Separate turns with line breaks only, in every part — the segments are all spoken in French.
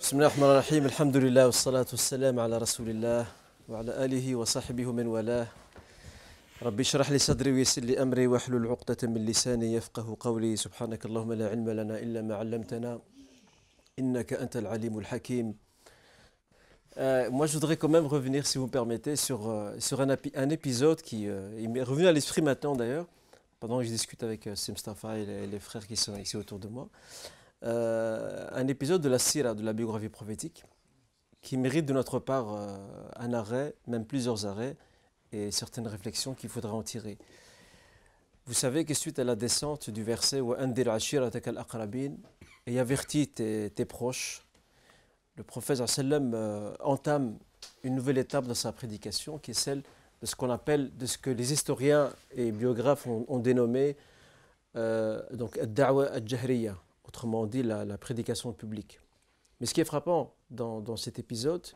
بسم الله الرحمن الرحيم الحمد لله والصلاة والسلام على رسول الله وعلى آله وصحبه من والاه ربي اشرح لي صدري ويسر لي أمري واحلل عقدة من لساني يفقه قولي سبحانك اللهم لا علم لنا إلا ما علمتنا إنك أنت العليم الحكيم Euh, moi, je voudrais quand même revenir, si vous me permettez, sur, euh, sur un, un, épisode qui euh, m'est revenu à l'esprit maintenant, d'ailleurs, pendant que je discute avec Sim Stafa et les, les, frères qui sont ici autour de moi. Euh, Euh, un épisode de la Sira, de la biographie prophétique, qui mérite de notre part euh, un arrêt, même plusieurs arrêts, et certaines réflexions qu'il faudra en tirer. Vous savez que suite à la descente du verset et avertit tes, tes proches, le prophète euh, entame une nouvelle étape dans sa prédication qui est celle de ce qu'on appelle, de ce que les historiens et biographes ont, dénommé donc ad-da'wa al jahriya autrement dit la, prédication publique. Mais ce qui est frappant dans, cet épisode,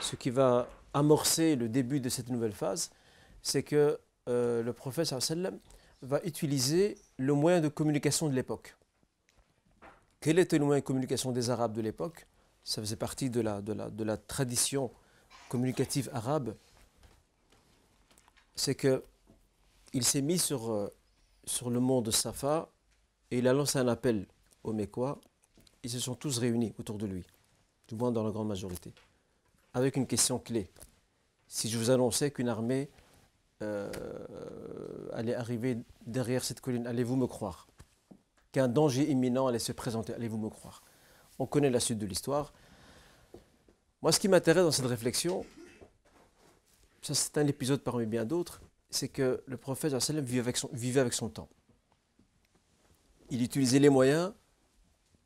ce qui va amorcer le début de cette nouvelle phase, c'est que euh, le prophète sallam va utiliser le moyen de communication de l'époque. Quel était le moyen de communication des Arabes de l'époque Ça faisait partie de la, tradition communicative arabe. C'est qu'il s'est mis sur, euh, sur le mont de Safa et il a lancé un appel quoi ils se sont tous réunis autour de lui, du moins dans la grande majorité, avec une question clé. Si je vous annonçais qu'une armée euh, allait arriver derrière cette colline, allez-vous me croire Qu'un danger imminent allait se présenter, allez-vous me croire On connaît la suite de l'histoire. Moi, ce qui m'intéresse dans cette réflexion, ça c'est un épisode parmi bien d'autres, c'est que le prophète vivait avec, son, vivait avec son temps. Il utilisait les moyens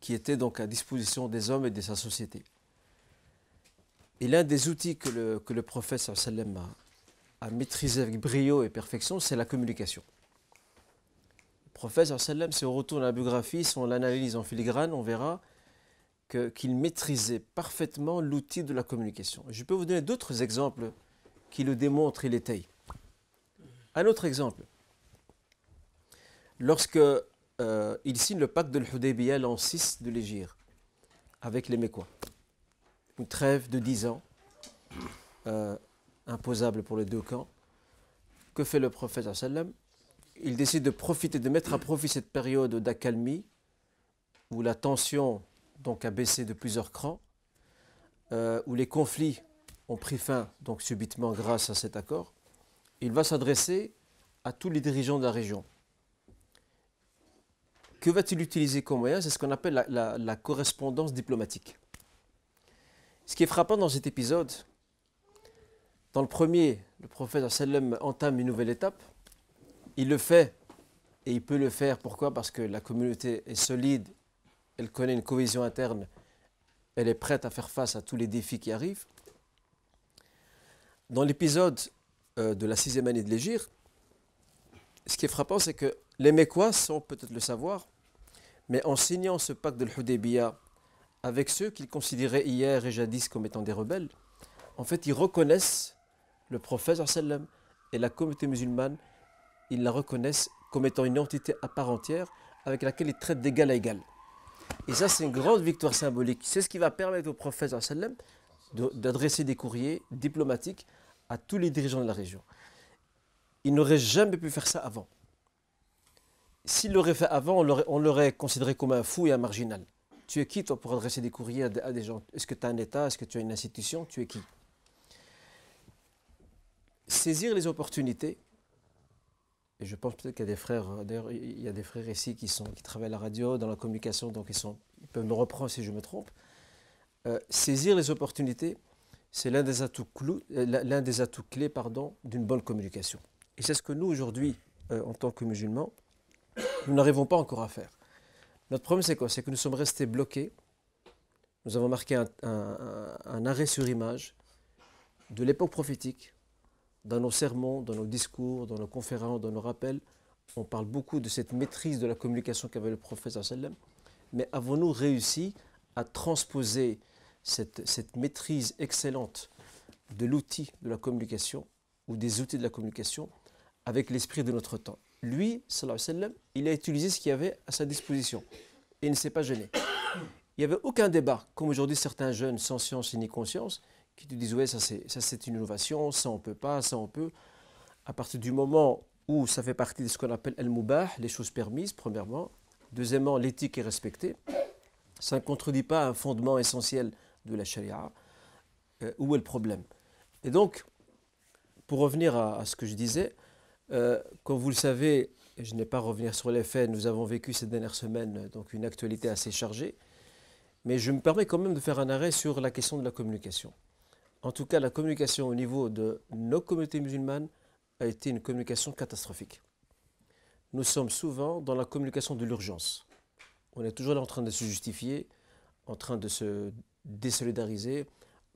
qui était donc à disposition des hommes et de sa société. Et l'un des outils que le, que le prophète sallam a, maîtrisé avec brio et perfection, c'est la communication. Le prophète sallam, si on retourne à la biographie, si on l'analyse en filigrane, on verra qu'il maîtrisait parfaitement l'outil de la communication. Je peux vous donner d'autres exemples qui le démontrent et l'étayent. Un autre exemple. Lorsque euh, il signe le pacte de l'Hudaybiyah en 6 de l'Égir avec les Mécois. Une trêve de 10 ans, euh, imposable pour les deux camps. Que fait le prophète Il décide de profiter, de mettre à profit cette période d'accalmie où la tension donc a baissé de plusieurs crans, euh, où les conflits ont pris fin donc subitement grâce à cet accord. Il va s'adresser à tous les dirigeants de la région que va-t-il utiliser comme moyen C'est ce qu'on appelle la, correspondance diplomatique. Ce qui est frappant dans cet épisode, dans le premier, le prophète sallam entame une nouvelle étape. Il le fait et il peut le faire. Pourquoi Parce que la communauté est solide, elle connaît une cohésion interne, elle est prête à faire face à tous les défis qui arrivent. Dans l'épisode euh, de la sixième année de l'Égir, ce qui est frappant, c'est que les Mécois sont, peut-être le savoir, mais en signant ce pacte de l'Houdébiya avec ceux qu'ils considéraient hier et jadis comme étant des rebelles, en fait, ils reconnaissent le prophète et la communauté musulmane, ils la reconnaissent comme étant une entité à part entière avec laquelle ils traitent d'égal à égal. Et ça, c'est une grande victoire symbolique. C'est ce qui va permettre au prophète sallam d'adresser des courriers diplomatiques à tous les dirigeants de la région. Ils n'auraient jamais pu faire ça avant. S'il l'aurait fait avant, on l'aurait considéré comme un fou et un marginal. Tu es qui, toi, pour adresser des courriers à des gens Est-ce que tu as un État Est-ce que tu as une institution Tu es qui Saisir les opportunités, et je pense peut-être qu'il y a des frères, il des frères ici qui, sont, qui travaillent à la radio, dans la communication, donc ils, sont, peuvent me reprendre si je me trompe. Euh, saisir les opportunités, c'est l'un des atouts, euh, clés d'une bonne communication. Et c'est ce que nous, aujourd'hui, euh, en tant que musulmans, nous n'arrivons pas encore à faire. Notre problème, c'est quoi C'est que nous sommes restés bloqués. Nous avons marqué un, arrêt sur image de l'époque prophétique. Dans nos sermons, dans nos discours, dans nos conférences, dans nos rappels, on parle beaucoup de cette maîtrise de la communication qu'avait le prophète. Mais avons-nous réussi à transposer cette maîtrise excellente de l'outil de la communication ou des outils de la communication avec l'esprit de notre temps lui, sallallahu alayhi wa sallam, il a utilisé ce qu'il y avait à sa disposition. Et il ne s'est pas gêné. Il n'y avait aucun débat, comme aujourd'hui certains jeunes sans science ni conscience, qui te disent, ouais, ça c'est une innovation, ça on peut pas, ça on peut. À partir du moment où ça fait partie de ce qu'on appelle el mubah les choses permises, premièrement. Deuxièmement, l'éthique est respectée. Ça ne contredit pas un fondement essentiel de la charia. Euh, où est le problème Et donc, pour revenir à ce que je disais, euh, comme vous le savez, je n'ai pas à revenir sur les faits, nous avons vécu ces dernières semaines donc une actualité assez chargée, mais je me permets quand même de faire un arrêt sur la question de la communication. En tout cas, la communication au niveau de nos communautés musulmanes a été une communication catastrophique. Nous sommes souvent dans la communication de l'urgence. On est toujours là en train de se justifier, en train de se désolidariser.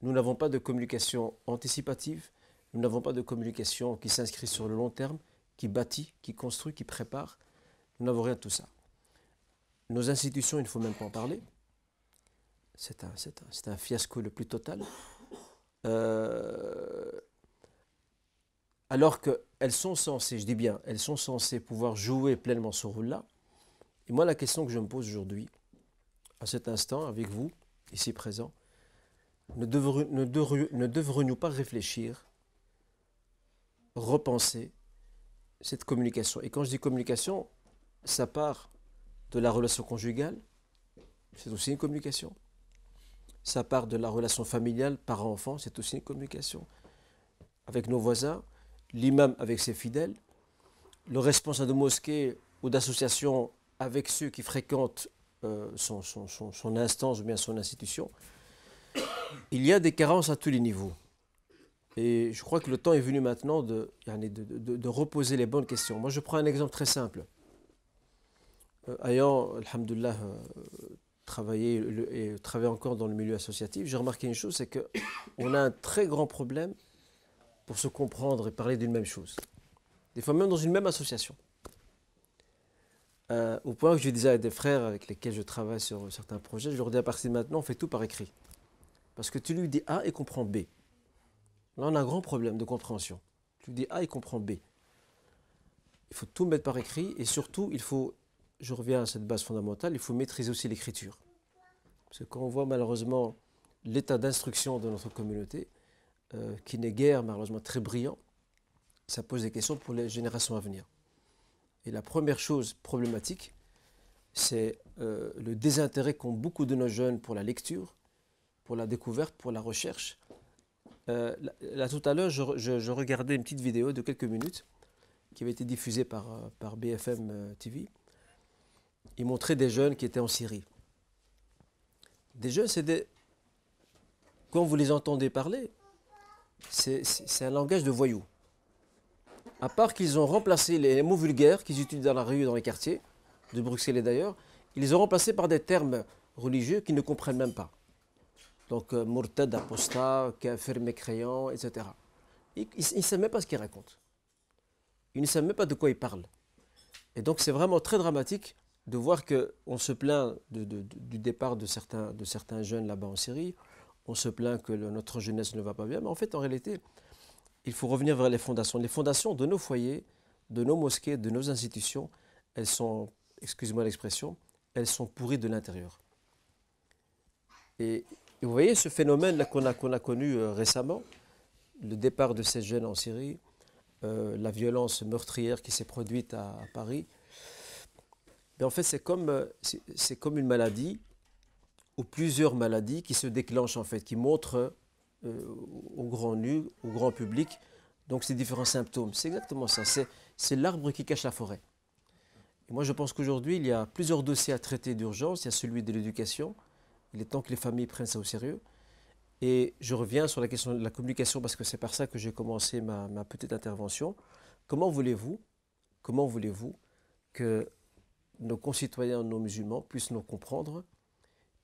Nous n'avons pas de communication anticipative, nous n'avons pas de communication qui s'inscrit sur le long terme, qui bâtit, qui construit, qui prépare. Nous n'avons rien de tout ça. Nos institutions, il ne faut même pas en parler. C'est un, un, fiasco le plus total. Euh, alors qu'elles sont censées, je dis bien, elles sont censées pouvoir jouer pleinement ce rôle-là. Et moi, la question que je me pose aujourd'hui, à cet instant, avec vous, ici présents, ne devrions-nous pas réfléchir repenser cette communication. Et quand je dis communication, ça part de la relation conjugale, c'est aussi une communication. Ça part de la relation familiale, parent-enfant, c'est aussi une communication. Avec nos voisins, l'imam avec ses fidèles, le responsable de mosquée ou d'association avec ceux qui fréquentent euh, son, son instance ou bien son institution. Il y a des carences à tous les niveaux. Et je crois que le temps est venu maintenant de, de, reposer les bonnes questions. Moi, je prends un exemple très simple. Euh, ayant, alhamdoulilah, euh, travaillé et travaillé encore dans le milieu associatif, j'ai remarqué une chose, c'est qu'on a un très grand problème pour se comprendre et parler d'une même chose. Des fois même dans une même association. Euh, au point que je disais à des frères avec lesquels je travaille sur certains projets, je leur dis à partir de maintenant, on fait tout par écrit. Parce que tu lui dis A et comprends B. Là, on a un grand problème de compréhension. Tu dis A, il comprend B. Il faut tout mettre par écrit et surtout, il faut, je reviens à cette base fondamentale, il faut maîtriser aussi l'écriture. Parce que quand on voit malheureusement l'état d'instruction de notre communauté, euh, qui n'est guère malheureusement très brillant, ça pose des questions pour les générations à venir. Et la première chose problématique, c'est euh, le désintérêt qu'ont beaucoup de nos jeunes pour la lecture, pour la découverte, pour la recherche, euh, là, tout à l'heure, je, regardais une petite vidéo de quelques minutes qui avait été diffusée par, euh, BFM euh, TV. Il montrait des jeunes qui étaient en Syrie. Des jeunes, c'est Quand vous les entendez parler, c'est un langage de voyous. À part qu'ils ont remplacé les mots vulgaires qu'ils utilisent dans la rue, dans les quartiers, de Bruxelles et d'ailleurs, ils les ont remplacés par des termes religieux qu'ils ne comprennent même pas. Donc, euh, Murtad, apostat, kafir, mécréant, etc. Il ne sait même pas ce qu'il raconte. Il ne sait même pas de quoi il parle. Et donc, c'est vraiment très dramatique de voir qu'on se plaint du départ de certains, de certains jeunes là-bas en Syrie. On se plaint que notre jeunesse ne va pas bien. Mais en fait, en réalité, il faut revenir vers les fondations. Les fondations de nos foyers, de nos mosquées, de nos institutions, elles sont, excusez-moi l'expression, elles sont pourries de l'intérieur. Et et vous voyez ce phénomène qu'on a, connu euh, récemment, le départ de ces jeunes en Syrie, euh, la violence meurtrière qui s'est produite à, Paris. Mais en fait, euh, c'est comme, une maladie ou plusieurs maladies qui se déclenchent en fait, qui montrent au grand nu, au grand public, donc ces différents symptômes. C'est exactement ça, c'est l'arbre qui cache la forêt. Et moi, je pense qu'aujourd'hui, il y a plusieurs dossiers à traiter d'urgence. Il y a celui de l'éducation, il est temps que les familles prennent ça au sérieux. Et je reviens sur la question de la communication parce que c'est par ça que j'ai commencé ma, petite intervention. Comment voulez-vous, comment voulez-vous que nos concitoyens nos musulmans puissent nous comprendre,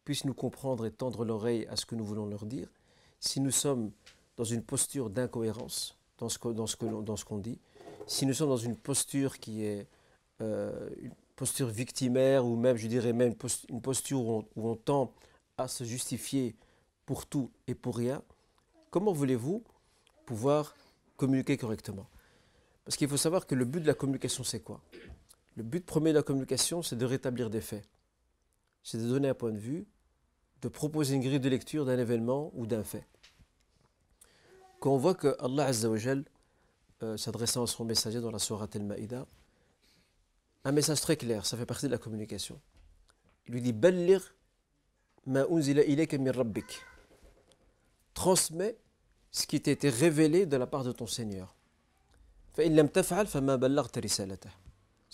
puissent nous comprendre et tendre l'oreille à ce que nous voulons leur dire, si nous sommes dans une posture d'incohérence dans ce qu'on dans ce dans ce qu'on dit, si nous sommes dans une posture qui est euh, une posture victimaire ou même, je dirais même une posture où on, où on tend se justifier pour tout et pour rien, comment voulez-vous pouvoir communiquer correctement Parce qu'il faut savoir que le but de la communication, c'est quoi Le but premier de la communication, c'est de rétablir des faits. C'est de donner un point de vue, de proposer une grille de lecture d'un événement ou d'un fait. Quand on voit que Allah Azzawajal, euh, s'adressant à son messager dans la Sourate al Maïda, un message très clair, ça fait partie de la communication. Il lui dit Bellir transmet ce qui t'a été révélé de la part de ton Seigneur. Si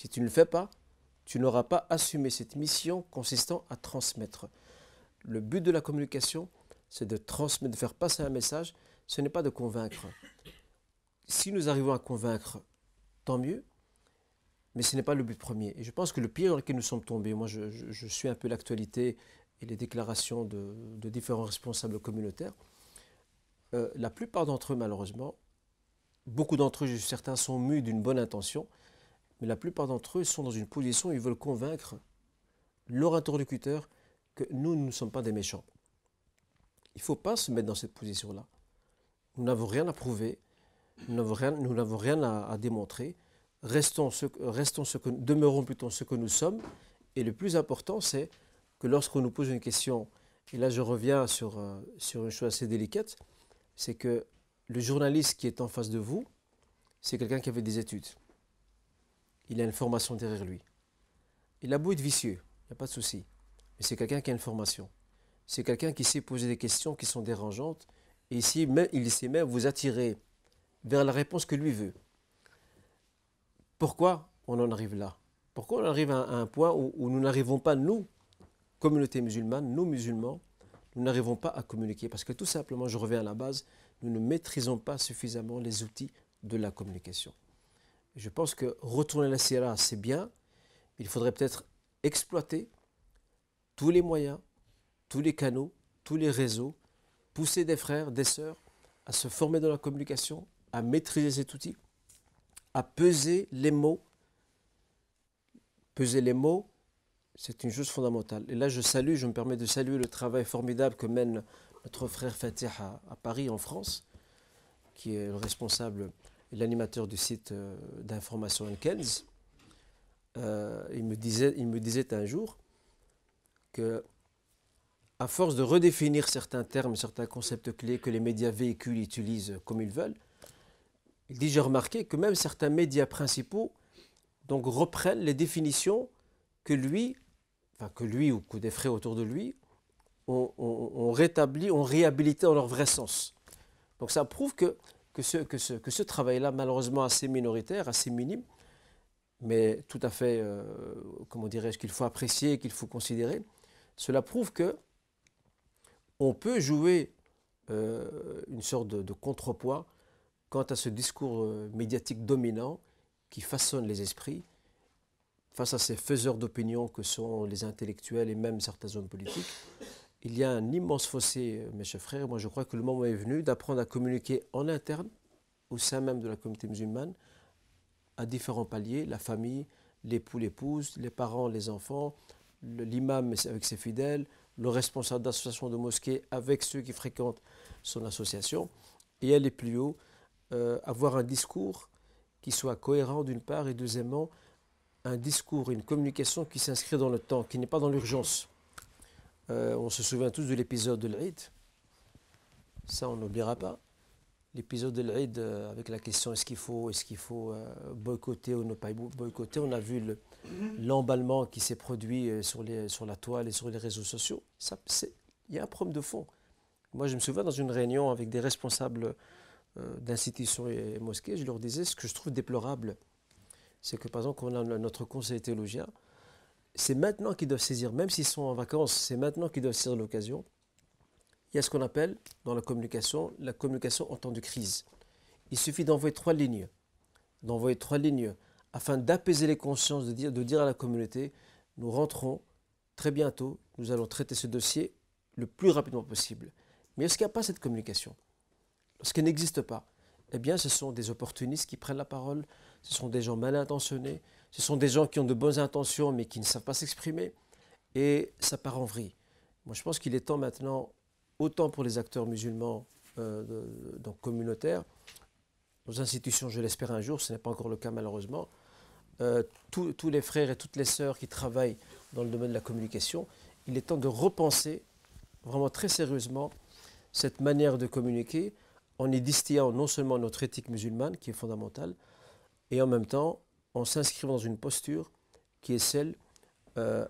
tu ne le fais pas, tu n'auras pas assumé cette mission consistant à transmettre. Le but de la communication, c'est de transmettre, de faire passer un message, ce n'est pas de convaincre. Si nous arrivons à convaincre, tant mieux, mais ce n'est pas le but premier. Et je pense que le pire dans lequel nous sommes tombés, moi je suis un peu l'actualité et les déclarations de, différents responsables communautaires, euh, la plupart d'entre eux, malheureusement, beaucoup d'entre eux, certains sont mus d'une bonne intention, mais la plupart d'entre eux sont dans une position où ils veulent convaincre leur interlocuteur que nous, nous ne sommes pas des méchants. Il ne faut pas se mettre dans cette position-là. Nous n'avons rien à prouver, nous n'avons rien, rien à, démontrer. Restons ce, restons ce demeurons plutôt ce que nous sommes. Et le plus important, c'est que lorsqu'on nous pose une question, et là je reviens sur, euh, sur une chose assez délicate, c'est que le journaliste qui est en face de vous, c'est quelqu'un qui avait des études. Il a une formation derrière lui. Il a beau être vicieux, il n'y a pas de souci. Mais c'est quelqu'un qui a une formation. C'est quelqu'un qui sait poser des questions qui sont dérangeantes et ici, même, il sait même vous attirer vers la réponse que lui veut. Pourquoi on en arrive là Pourquoi on arrive à, un point où nous n'arrivons pas, nous, communauté musulmane, nous musulmans, nous n'arrivons pas à communiquer parce que tout simplement, je reviens à la base, nous ne maîtrisons pas suffisamment les outils de la communication. Je pense que retourner la Sierra, c'est bien, il faudrait peut-être exploiter tous les moyens, tous les canaux, tous les réseaux, pousser des frères, des sœurs à se former dans la communication, à maîtriser cet outil, à peser les mots, peser les mots, c'est une chose fondamentale. Et là, je salue, je me permets de saluer le travail formidable que mène notre frère Fatih à, Paris, en France, qui est le responsable et l'animateur du site euh, d'information Unkens. Euh, il, me disait, il me disait un jour que, à force de redéfinir certains termes, certains concepts clés que les médias véhiculent, utilisent comme ils veulent, il dit J'ai remarqué que même certains médias principaux donc, reprennent les définitions que lui que lui ou que des frères autour de lui, ont, rétabli, ont réhabilité dans leur vrai sens. Donc ça prouve que, ce, que ce, que ce travail-là, malheureusement assez minoritaire, assez minime, mais tout à fait, euh, comment dirais-je, qu'il faut apprécier, qu'il faut considérer, cela prouve que on peut jouer euh, une sorte de, contrepoids quant à ce discours euh, médiatique dominant qui façonne les esprits face à ces faiseurs d'opinion que sont les intellectuels et même certains hommes politiques, il y a un immense fossé, euh, mes chers frères. Moi, je crois que le moment est venu d'apprendre à communiquer en interne, au sein même de la communauté musulmane, à différents paliers, la famille, l'époux, l'épouse, les parents, les enfants, l'imam avec ses fidèles, le responsable d'association de mosquée avec ceux qui fréquentent son association, et aller plus haut, euh, avoir un discours qui soit cohérent d'une part, et deuxièmement, un discours, une communication qui s'inscrit dans le temps, qui n'est pas dans l'urgence. Euh, on se souvient tous de l'épisode de l'Aïd. Ça, on n'oubliera pas. L'épisode de l'Aïd euh, avec la question est-ce qu'il faut, est ce qu'il faut euh, boycotter ou ne pas boycotter. On a vu l'emballement qui s'est produit sur, les, sur la toile et sur les réseaux sociaux. Il y a un problème de fond. Moi, je me souviens dans une réunion avec des responsables d'institutions et mosquées, je leur disais ce que je trouve déplorable c'est que par exemple, quand on a notre conseil théologien, c'est maintenant qu'ils doivent saisir, même s'ils sont en vacances, c'est maintenant qu'ils doivent saisir l'occasion. Il y a ce qu'on appelle dans la communication la communication en temps de crise. Il suffit d'envoyer trois lignes, d'envoyer trois lignes afin d'apaiser les consciences, de dire, de dire à la communauté, nous rentrons très bientôt, nous allons traiter ce dossier le plus rapidement possible. Mais est-ce qu'il n'y a pas cette communication, Est-ce qu'elle n'existe pas, eh bien ce sont des opportunistes qui prennent la parole, ce sont des gens mal intentionnés, ce sont des gens qui ont de bonnes intentions mais qui ne savent pas s'exprimer, et ça part en vrille. Moi, je pense qu'il est temps maintenant, autant pour les acteurs musulmans euh, communautaires, nos institutions, je l'espère un jour, ce n'est pas encore le cas malheureusement, euh, tous, tous les frères et toutes les sœurs qui travaillent dans le domaine de la communication, il est temps de repenser vraiment très sérieusement cette manière de communiquer en y distillant non seulement notre éthique musulmane, qui est fondamentale, et en même temps, on s'inscrit dans une posture qui est celle euh,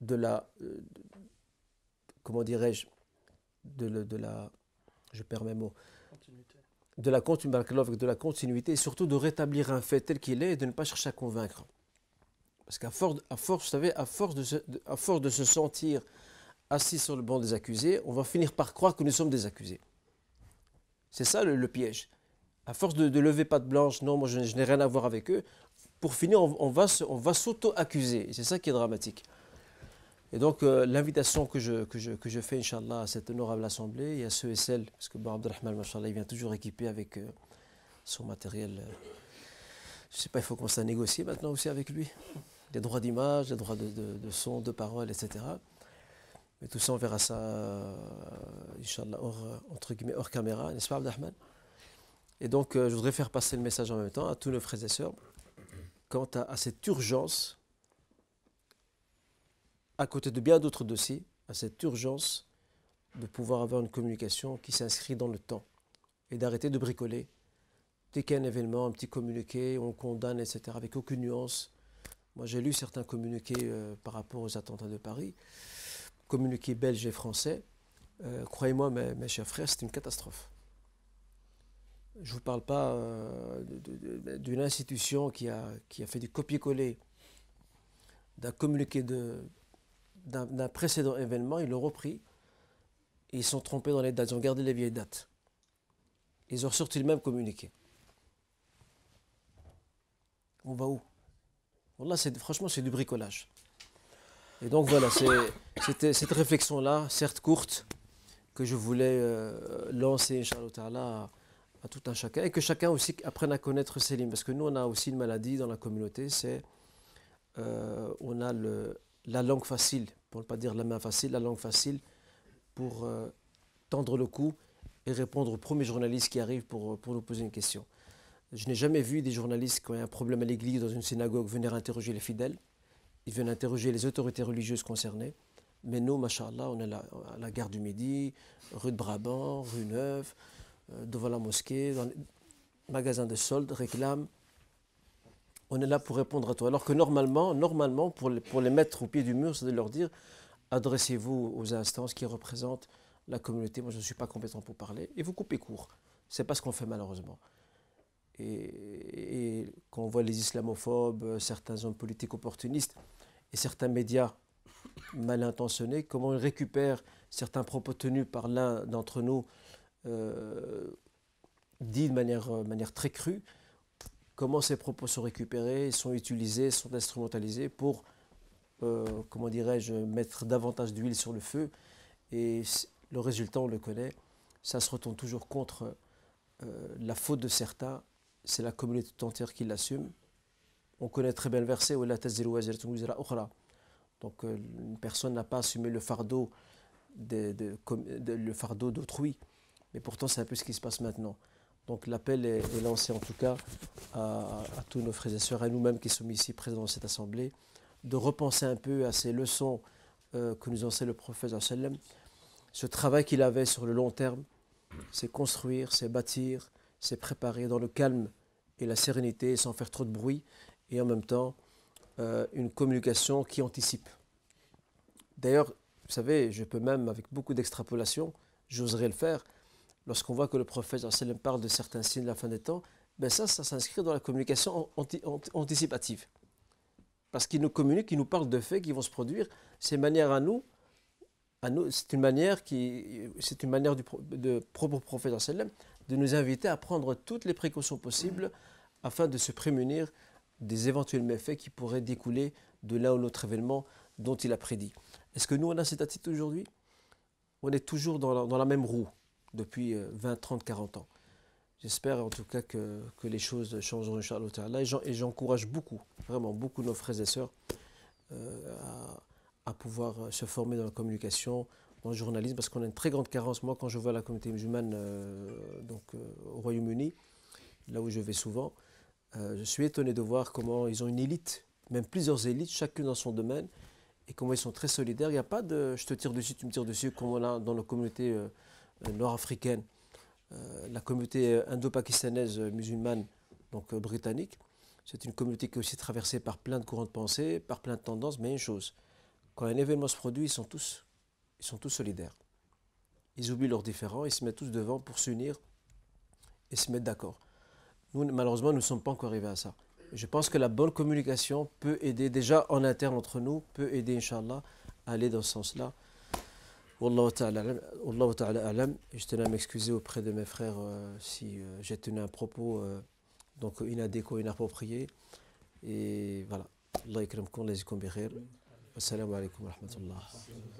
de la, euh, comment dirais-je, de, la, je perds mes mots, de la continuité, de la continuité, et surtout de rétablir un fait tel qu'il est et de ne pas chercher à convaincre. Parce qu'à force, à force, vous savez, à force, de se, à force de se sentir assis sur le banc des accusés, on va finir par croire que nous sommes des accusés. C'est ça le piège à force de, de lever patte blanche, non, moi je, n'ai rien à voir avec eux, pour finir, on, va, s'auto-accuser. C'est ça qui est dramatique. Et donc, euh, l'invitation que je, que, que je fais, Inch'Allah, à cette honorable assemblée et à ceux et celles, parce que Bar Abdelrahman, il vient toujours équipé avec euh, son matériel. Euh, je ne sais pas, il faut qu'on à négocier maintenant aussi avec lui. Les droits d'image, les droits de, son, de parole, etc. Mais tout ça, on verra ça, Inch'Allah, hors, hors caméra, n'est-ce pas, Abdelrahman et donc, euh, je voudrais faire passer le message en même temps à tous nos frères et sœurs quant à, cette urgence, à côté de bien d'autres dossiers, à cette urgence de pouvoir avoir une communication qui s'inscrit dans le temps et d'arrêter de bricoler dès qu'il y un événement, un petit communiqué, on condamne, etc., avec aucune nuance. Moi, j'ai lu certains communiqués euh, par rapport aux attentats de Paris, communiqués belges et français. Euh, croyez-moi, mes chers frères, c'est une catastrophe. Je ne vous parle pas euh, ben, d'une institution qui a, fait du copier-coller d'un communiqué d'un précédent événement, ils l'ont repris et ils sont trompés dans les dates, ils ont gardé les vieilles dates. Ils ont ressorti le même communiqué. On va où Là, franchement, c'est du bricolage. Et donc voilà, c'était cette réflexion-là, certes courte, que je voulais euh, lancer, Inch'Allah, tout un chacun et que chacun aussi apprenne à connaître ses lignes. Parce que nous, on a aussi une maladie dans la communauté, c'est euh, on a la langue facile, pour ne pas dire la main facile, la langue facile pour euh, tendre le cou et répondre au premier journaliste qui arrive pour, nous poser une question. Je n'ai jamais vu des journalistes qui ont un problème à l'église, dans une synagogue, venir interroger les fidèles. Ils viennent interroger les autorités religieuses concernées. Mais nous, machallah, on est à la gare du Midi, rue de Brabant, rue Neuve, euh, devant la mosquée, dans les magasins de soldes, réclament. On est là pour répondre à toi. Alors que normalement, normalement pour, les, mettre au pied du mur, c'est de leur dire adressez-vous aux instances qui représentent la communauté. Moi, je ne suis pas compétent pour parler. Et vous coupez court. C'est pas ce qu'on fait malheureusement. et, quand on voit les islamophobes, certains hommes politiques opportunistes et certains médias mal intentionnés, comment ils récupèrent certains propos tenus par l'un d'entre nous euh, dit de manière, euh, manière très crue comment ces propos sont récupérés, sont utilisés, sont instrumentalisés pour, euh, comment dirais-je, mettre davantage d'huile sur le feu. Et le résultat, on le connaît, ça se retourne toujours contre la faute de certains, c'est la communauté entière qui l'assume. On connaît très bien le verset, donc une personne n'a pas assumé le fardeau, de, le fardeau d'autrui. Et pourtant, c'est un peu ce qui se passe maintenant. Donc l'appel est, lancé en tout cas à, tous nos frères et sœurs, à nous-mêmes qui sommes ici présents dans cette assemblée, de repenser un peu à ces leçons euh, que nous enseigne le prophète, ce travail qu'il avait sur le long terme, c'est construire, c'est bâtir, c'est préparer dans le calme et la sérénité, sans faire trop de bruit, et en même temps euh, une communication qui anticipe. D'ailleurs, vous savez, je peux même, avec beaucoup d'extrapolation, j'oserais le faire, lorsqu'on voit que le prophète sallam, parle de certains signes de la fin des temps, ben ça, ça s'inscrit dans la communication anticipative. Parce qu'il nous communique, il nous parle de faits qui vont se produire. C'est manière à nous, à nous c'est une manière, qui, c'est une manière du, de prophète de nous inviter à prendre toutes les précautions possibles afin de se prémunir des éventuels méfaits qui pourraient découler de l'un ou l'autre événement dont il a prédit. Est-ce que nous, on a cette attitude aujourd'hui On est toujours dans la même roue depuis 20, 30, 40 ans. J'espère en tout cas que, les choses changeront, Inch'Allah. Et j'encourage beaucoup, vraiment beaucoup nos frères et sœurs euh, à, pouvoir euh, se former dans la communication, dans le journalisme, parce qu'on a une très grande carence. Moi, quand je vois la communauté musulmane euh, donc, au Royaume-Uni, là où je vais souvent, je suis étonné de voir comment ils ont une élite, même plusieurs élites, chacune dans son domaine, et comment ils sont très solidaires. Il n'y a pas de je te tire dessus, tu me tires dessus, comme on a dans nos communautés euh, nord-africaine, euh, la communauté euh, indo-pakistanaise musulmane, donc britannique. C'est une communauté qui est aussi traversée par plein de courants de pensée, par plein de tendances, mais une chose, quand un événement se produit, ils sont tous, ils sont tous solidaires. Ils oublient leurs différends, ils se mettent tous devant pour s'unir et se mettre d'accord. Nous, malheureusement, nous ne sommes pas encore arrivés à ça. Je pense que la bonne communication peut aider, déjà en interne entre nous, peut aider, Inch'Allah, à aller dans ce sens-là. Wallahu ta'ala alam. Je tenais à m'excuser auprès de mes frères euh, si euh, j'ai tenu un propos euh, donc inadéquat, inapproprié. Et voilà. Allah yakramkum, lazikum khair. Assalamu alaikum wa rahmatullah.